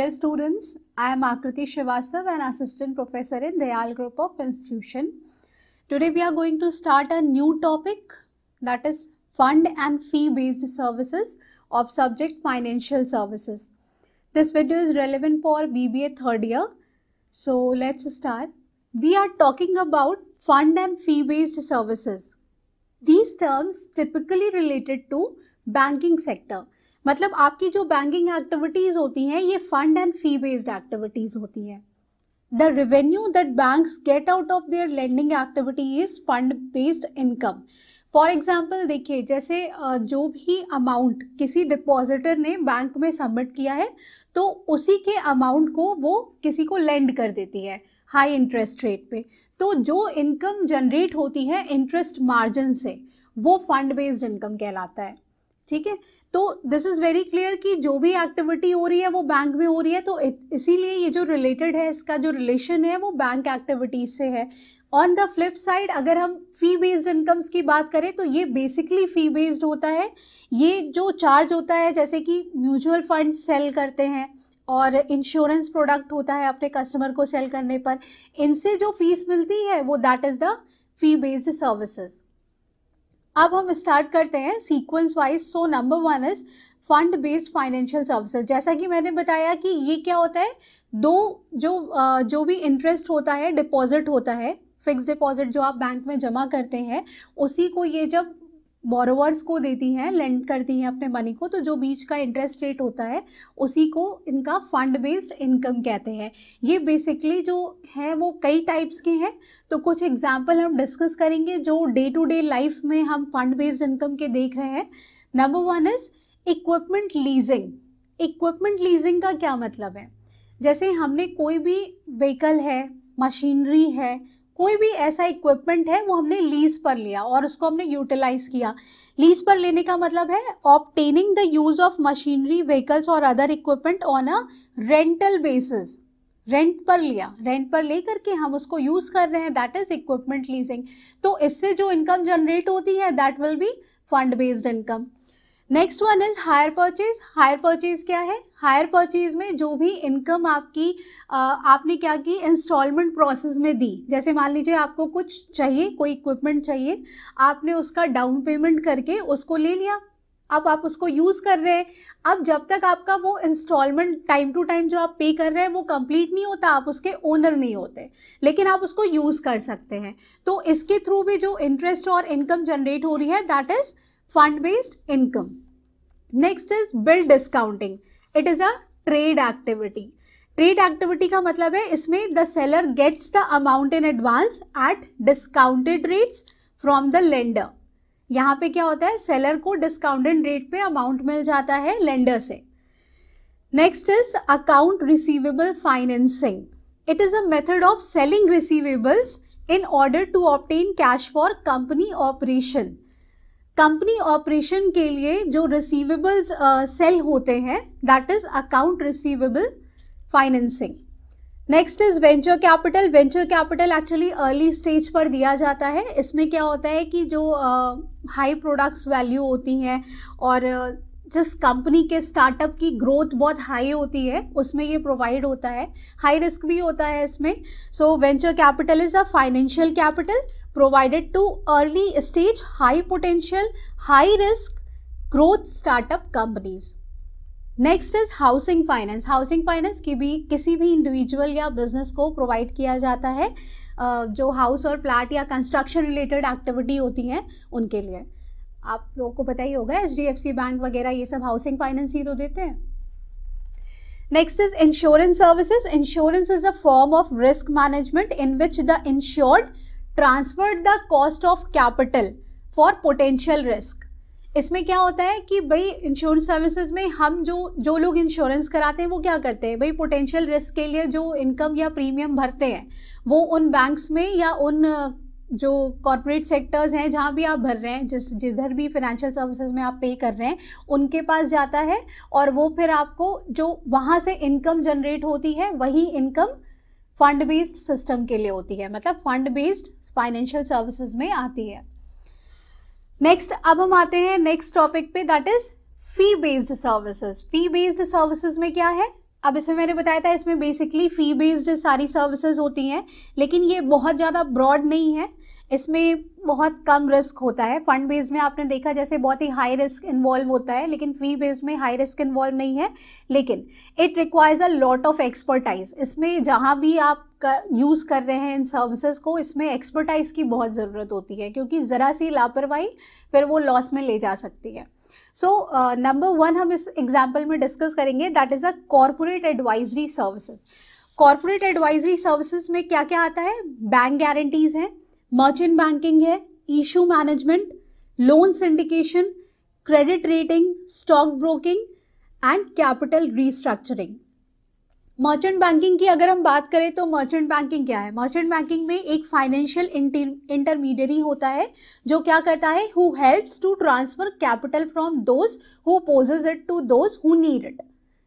Hello students, I am Akriti Shivastav, an assistant professor in Dayal Group of Institution. Today we are going to start a new topic that is fund and fee based services of subject financial services. This video is relevant for BBA third year. So let's start. We are talking about fund and fee based services. These terms typically related to banking sector मतलब आपकी जो banking activities होती हैं ये fund and fee based activities होती हैं the revenue that bank get out of their lending activity is fund based income for example देखिए जैसे जो भी अमाउंट किसी डिपॉजिटर ने बैंक में सबमिट किया है तो उसी के अमाउंट को वो किसी को लेंड कर देती है हाई इंटरेस्ट रेट पे तो जो इनकम जनरेट होती है इंटरेस्ट मार्जिन से वो फंड बेस्ड इनकम कहलाता है ठीक है तो दिस इज़ वेरी क्लियर कि जो भी एक्टिविटी हो रही है वो बैंक में हो रही है तो इसीलिए ये जो रिलेटेड है इसका जो रिलेशन है वो बैंक एक्टिविटीज से है ऑन द फ्लिप साइड अगर हम फी बेस्ड इनकम्स की बात करें तो ये बेसिकली फ़ी बेस्ड होता है ये जो चार्ज होता है जैसे कि म्यूचुअल फंड सेल करते हैं और इंश्योरेंस प्रोडक्ट होता है अपने कस्टमर को सेल करने पर इनसे जो फीस मिलती है वो that is the fee based services अब हम स्टार्ट करते हैं sequence wise so number one is fund based financial services जैसा कि मैंने बताया कि ये क्या होता है दो जो जो भी इंटरेस्ट होता है डिपॉजिट होता है फिक्स डिपॉजिट जो आप बैंक में जमा करते हैं उसी को ये जब बोरोवर्स को देती हैं लेंड करती हैं अपने मनी को तो जो बीच का इंटरेस्ट रेट होता है उसी को इनका फंड बेस्ड इनकम कहते हैं ये बेसिकली जो है वो कई टाइप्स के हैं तो कुछ एग्जाम्पल हम डिस्कस करेंगे जो डे टू डे लाइफ में हम फंड बेस्ड इनकम के देख रहे हैं number one is equipment leasing equipment leasing का क्या मतलब है जैसे हमने कोई भी व्हीकल है मशीनरी है कोई भी ऐसा इक्विपमेंट है वो हमने लीज पर लिया और उसको हमने यूटिलाइज किया लीज पर लेने का मतलब है obtaining the use of machinery vehicles और other equipment on a rental basis rent पर लिया रेंट पर लेकर के हम उसको यूज़ कर रहे हैं दैट इज़ इक्विपमेंट लीजिंग तो इससे जो इनकम जनरेट होती है that will be fund based income next one is hire purchase hire purchase क्या है हायर परचेज में जो भी इनकम आपकी uh, आपने क्या की इंस्टॉलमेंट प्रोसेस में दी जैसे मान लीजिए आपको कुछ चाहिए कोई इक्विपमेंट चाहिए आपने उसका डाउन पेमेंट करके उसको ले लिया अब आप उसको यूज़ कर रहे हैं अब जब तक आपका वो इंस्टॉलमेंट टाइम टू टाइम जो आप पे कर रहे हैं वो कंप्लीट नहीं होता आप उसके ओनर नहीं होते लेकिन आप उसको यूज़ कर सकते हैं तो इसके थ्रू भी जो इंटरेस्ट और इनकम जनरेट हो रही है that is fund based income next is bill discounting it is a trade activity trade activity का मतलब है इसमें the seller gets the amount in advance at discounted rates from the lender यहाँ पे क्या होता है सेलर को डिस्काउंटेड रेट पे अमाउंट मिल जाता है लेंडर से next is account receivable financing it is a method of selling receivables in order to obtain cash for company operation company operation के लिए जो रिसीवेबल्स सेल uh, होते हैं that is account receivable financing next is venture capital venture capital actually early stage पर दिया जाता है इसमें क्या होता है कि जो हाई प्रोडक्ट्स वैल्यू होती हैं और जिस कंपनी के स्टार्टअप की ग्रोथ बहुत हाई होती है उसमें ये प्रोवाइड होता है हाई रिस्क भी होता है इसमें so venture capital is a financial capital provided to early stage high potential high risk growth startup companies next is housing finance housing finance की भी किसी भी इंडिविजुअल या बिजनेस को प्रोवाइड किया जाता है जो हाउस और फ्लैट या कंस्ट्रक्शन रिलेटेड एक्टिविटी होती है उनके लिए आप लोगों को पता ही होगा H D F C bank वगैरह ये सब हाउसिंग फाइनेंस ही तो देते हैं next is insurance services insurance is a form of risk management in which the insured transferred the cost of capital for potential risk इसमें क्या होता है कि भाई इंश्योरेंस सर्विसेज में हम जो जो लोग इंश्योरेंस कराते हैं वो क्या करते हैं भाई पोटेंशियल रिस्क के लिए जो इनकम या प्रीमियम भरते हैं वो उन बैंक्स में या उन जो कॉरपोरेट सेक्टर्स हैं जहाँ भी आप भर रहे हैं जिस जिधर भी फाइनेंशियल सर्विसेज में आप पे कर रहे हैं उनके पास जाता है और वो फिर आपको जो वहाँ से इनकम जनरेट होती है वही इनकम फंड बेस्ड सिस्टम के लिए होती है मतलब फंड बेस्ड फाइनेंशियल सर्विसेज में आती है नेक्स्ट अब हम आते हैं नेक्स्ट टॉपिक पे that is fee based services fee based services में क्या है अब इसमें मैंने बताया था इसमें बेसिकली फ़ी बेस्ड सारी सर्विसेज होती हैं लेकिन ये बहुत ज़्यादा ब्रॉड नहीं है इसमें बहुत कम रिस्क होता है फंड बेस में आपने देखा जैसे बहुत ही हाई रिस्क इन्वॉल्व होता है लेकिन फी बेस में हाई रिस्क इन्वॉल्व नहीं है लेकिन it requires a lot of expertise इसमें जहाँ भी आप यूज़ कर रहे हैं इन सर्विसेज को इसमें एक्सपर्टाइज की बहुत ज़रूरत होती है क्योंकि ज़रा सी लापरवाही फिर वो लॉस में ले जा सकती है सो नंबर वन हम इस एग्जाम्पल में डिस्कस करेंगे that is a corporate advisory services corporate advisory services में क्या क्या आता है बैंक गारंटीज़ हैं मर्चेंट बैंकिंग है issue management loan syndication credit rating stock broking and capital restructuring merchant banking की अगर हम बात करें तो मर्चेंट बैंकिंग क्या है मर्चेंट बैंकिंग में एक फाइनेंशियल इंटरमीडियरी होता है जो क्या करता है who helps to transfer capital from those who possess it to those who need it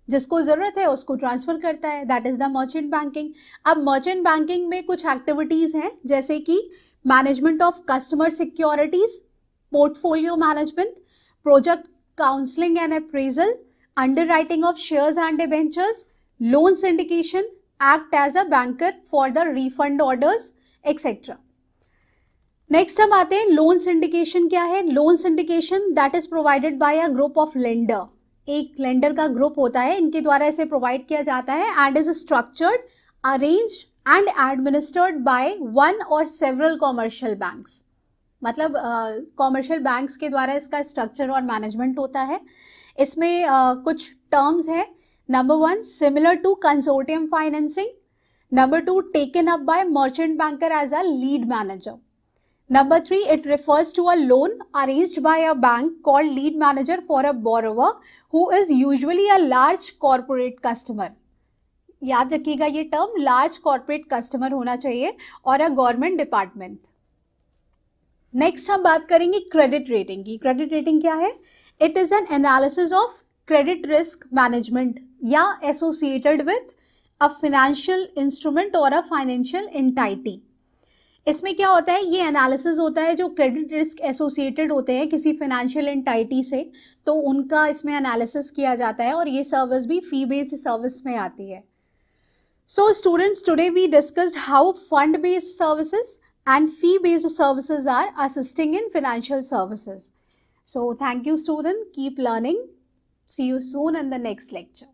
जिसको ज़रूरत है उसको ट्रांसफ़र करता है that is the merchant banking अब मर्चेंट बैंकिंग में कुछ एक्टिविटीज़ हैं जैसे कि management of customer securities portfolio management project counselling and appraisal underwriting of share and debentures loan syndication act as a banker for the refund orders etcetera next हम आते हैं loan syndication क्या है loan syndication that is provided by a group of lender एक lender का group होता है इनके द्वारा इसे प्रोवाइड किया जाता है and is structured arranged and administered by one और सेवरल कॉमर्शियल बैंक्स मतलब कॉमर्शियल uh, बैंक्स के द्वारा इसका स्ट्रक्चर और मैनेजमेंट होता है इसमें uh, कुछ टर्म्स है number one similar to consortium financing number two taken up by merchant banker as a lead manager number three it refers to a loan arrange by a bank called lead manager for a borrower who is usually a large corporate customer याद रखिएगा ये term large corporate customer होना चाहिए और a government department next हम बात करेंगे credit rating की क्रेडिट रेटिंग क्या है it is an analysis of credit risk management या associated with a financial instrument और अ फाइनेंशियल इंटाइटी इसमें क्या होता है ये एनालिसिस होता है जो क्रेडिट रिस्क एसोसिएटेड होते हैं किसी फाइनेंशियल इंटाइटी से तो उनका इसमें एनालिसिस किया जाता है और ये सर्विस भी फ़ी बेस्ड सर्विस में आती है So students, today we discussed how fund-based services and fee-based services are assisting in financial services. So thank you student. Keep learning. See you soon in the next lecture.